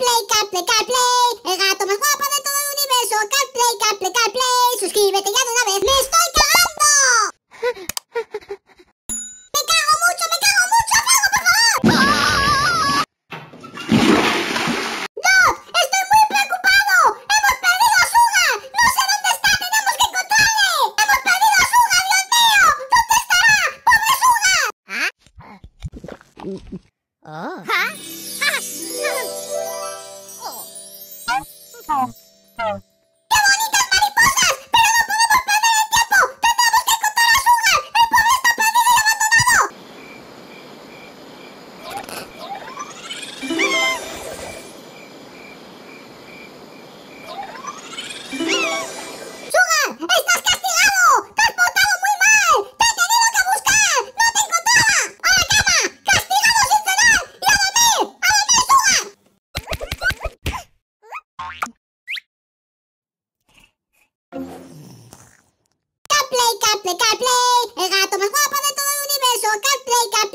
CarPlay, CarPlay, CarPlay. El gato más guapo de todo el universo. CarPlay, CarPlay, CarPlay. Suscríbete ya de una vez. ¡Me estoy cagando! ¡Me cago mucho, me cago mucho! ¡Apago, por favor! ¡Dot! ¡Estoy muy preocupado! ¡Hemos perdido a Suga! ¡No sé dónde está! ¡Tenemos que encontrarle! ¡Hemos perdido a Suga! ¡Dios mío! ¿Dónde estará? ¡Pobre Suga! ¿Ah? Oh. ¿Ah? Thank you. Ừ. CarPlay, CarPlay, el gato más guapo de todo el universo, CarPlay, CarPlay.